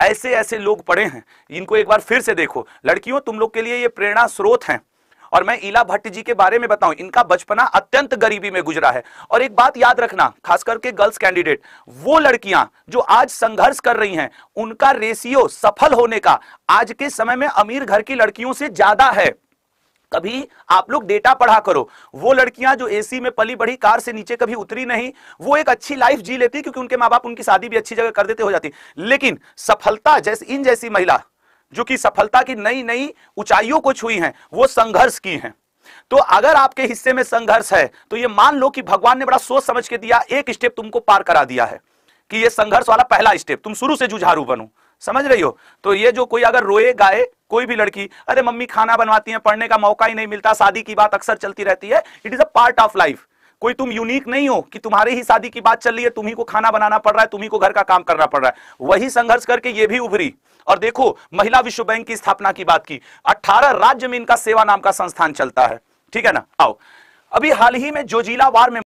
ऐसे ऐसे लोग पढ़े हैं इनको एक बार फिर से देखो लड़कियों तुम लोग के लिए ये प्रेरणा स्रोत हैं और मैं इला भट्ट जी के बारे में बताऊं इनका बचपना अत्यंत गरीबी में गुजरा है और एक बात याद रखना खास करके गर्ल्स कैंडिडेट वो लड़कियां जो आज संघर्ष कर रही हैं उनका रेशियो सफल होने का आज के समय में अमीर घर की लड़कियों से ज्यादा है कभी आप लोग डेटा पढ़ा करो वो लड़कियां जो एसी में पली बढ़ी कार से नीचे कभी उतरी नहीं वो एक अच्छी लाइफ जी लेती क्योंकि उनके माँ बाप उनकी शादी भी अच्छी जगह कर देते हो जाती लेकिन सफलता जैसे इन जैसी महिला जो कि सफलता की नई नई ऊंचाइयों को छुई हैं वो संघर्ष की हैं तो अगर आपके हिस्से में संघर्ष है तो ये मान लो कि भगवान ने बड़ा सोच समझ के दिया एक स्टेप तुमको पार करा दिया है कि ये संघर्ष वाला पहला स्टेप तुम शुरू से जुझारू बनो समझ रही हो तो ये जो कोई अगर रोए गाए कोई भी लड़की अरे मम्मी खाना बनवाती है पढ़ने का मौका ही नहीं मिलता शादी की बात अक्सर चलती रहती है it is a part of life कोई तुम यूनिक नहीं हो कि तुम्हारे ही शादी की बात चल रही है तुम्ही को खाना बनाना पड़ रहा है तुम्ही को घर का काम करना पड़ रहा है वही संघर्ष करके ये भी उभरी और देखो महिला विश्व बैंक की स्थापना की बात की 18 राज्य में इनका सेवा नाम का संस्थान चलता है ठीक है ना आओ अभी हाल ही में जोजिला वार में